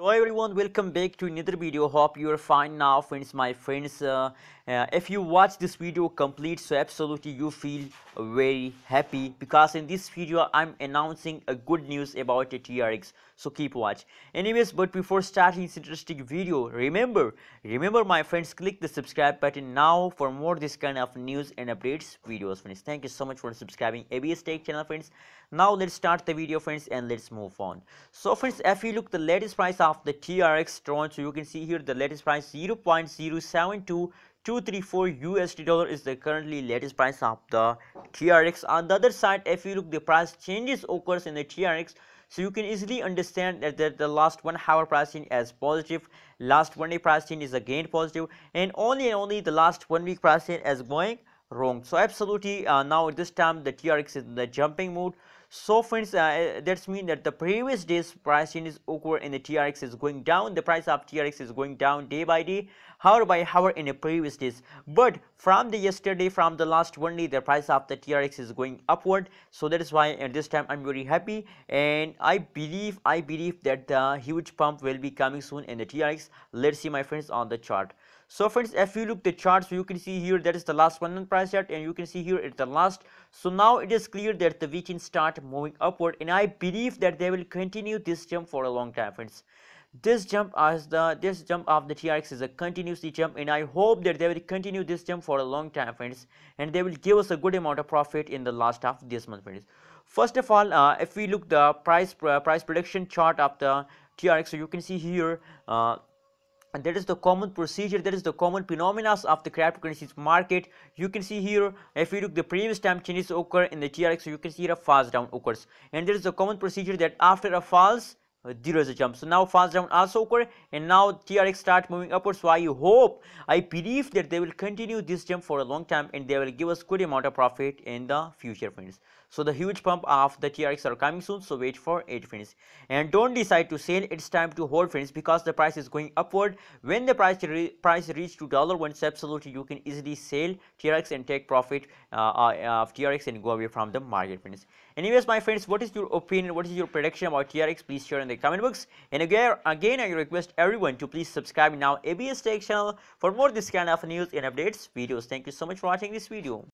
Hello everyone welcome back to another video hope you are fine now friends my friends uh, uh, if you watch this video complete so absolutely you feel very happy because in this video I'm announcing a good news about the TRX so keep watch anyways but before starting this interesting video remember remember my friends click the subscribe button now for more this kind of news and updates videos friends thank you so much for subscribing ABS Tech channel friends now let's start the video friends and let's move on so friends if you look the latest price of of the TRX so You can see here the latest price 0.072234 USD dollar is the currently latest price of the TRX. On the other side, if you look, the price changes occurs in the TRX. So you can easily understand that, that the last one hour pricing is positive, last one day pricing is again positive, and only and only the last one week pricing is going wrong. So absolutely uh, now at this time the TRX is in the jumping mode. So friends uh, uh that's mean that the previous day's price change is occur and the TRX is going down. The price of TRX is going down day by day, hour by hour in the previous days. But from the yesterday, from the last one day, the price of the TRX is going upward. So that is why at this time I'm very happy and I believe I believe that the huge pump will be coming soon in the TRX. Let's see my friends on the chart so friends if you look the charts so you can see here that is the last one price chart and you can see here it's the last so now it is clear that the weekend start moving upward and i believe that they will continue this jump for a long time friends this jump as the this jump of the TRX is a continuously jump and I hope that they will continue this jump for a long time friends and they will give us a good amount of profit in the last half of this month friends. First of all uh, if we look the price uh, price prediction chart of the TRX so you can see here uh, and that is the common procedure that is the common phenomena of the cryptocurrencies market you can see here if we look the previous time changes occur in the trx so you can see a fast down occurs and there is the common procedure that after a falls 0 is a jump so now fast down also occur and now trx start moving upwards so i hope i believe that they will continue this jump for a long time and they will give us good amount of profit in the future friends so the huge pump of the trx are coming soon so wait for it friends and don't decide to sell it's time to hold friends because the price is going upward when the price re price reach to dollar once absolutely you can easily sell trx and take profit uh, uh of trx and go away from the market friends anyways my friends what is your opinion what is your prediction about trx please share in the comment box. And again, again I request everyone to please subscribe now ABS Tech channel for more this kind of news and updates videos. Thank you so much for watching this video.